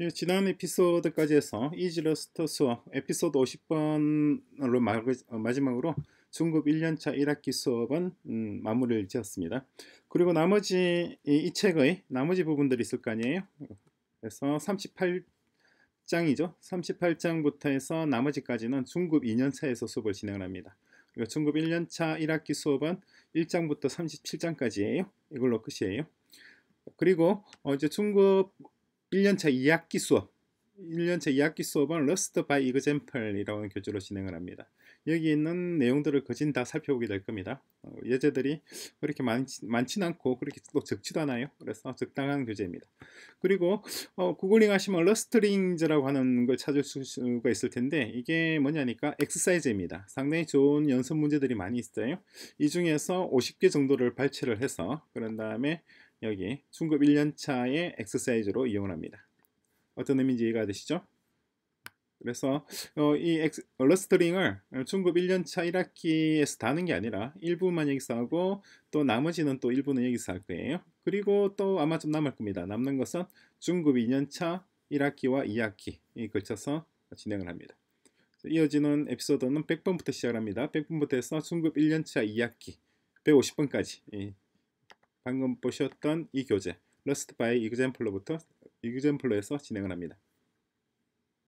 예, 지난 에피소드까지 해서 이지러스터스와 에피소드 50번으로 어, 마지막으로 중급 1년차 1학기 수업은 음, 마무리를 지었습니다. 그리고 나머지 이, 이, 책의 나머지 부분들이 있을 거 아니에요. 그래서 38장이죠. 38장부터 해서 나머지까지는 중급 2년차에서 수업을 진행을 합니다. 그리고 중급 1년차 1학기 수업은 1장부터 37장까지예요. 이걸로 끝이에요. 그리고 어제 중급 1년차 2학기 수업 1년차 2학기 수업은 Rust by Example이라는 교재로 진행을 합니다. 여기 있는 내용들을 거진 다 살펴보게 될 겁니다. 어, 예제들이 그렇게 많지, 많진 않고 그렇게 또 적지도 않아요. 그래서 적당한 교재입니다. 그리고 어, 구글링 하시면 러스트링즈라고 하는 걸 찾을 수가 있을 텐데 이게 뭐냐니까 엑스사이즈입니다. 상당히 좋은 연습 문제들이 많이 있어요. 이 중에서 50개 정도를 발췌를 해서 그런 다음에 여기 중급 1년차의 엑서사이즈로 이용을 합니다. 어떤 의미인지 이해가 되시죠? 그래서 어, 이엑 어, 러스트링을 중급 1년차 1학기에서 다는 게 아니라 일부만 여기서 하고 또 나머지는 또 일부는 여기서 할 거예요. 그리고 또 아마 좀 남을 겁니다. 남는 것은 중급 2년차 1학기와 2학기에 걸쳐서 진행을 합니다. 이어지는 에피소드는 100번부터 시작합니다. 100번부터 해서 중급 1년차 2학기 150번까지 방금 보셨던 이 교재 Rust by Example로부터 Example에서 진행을 합니다.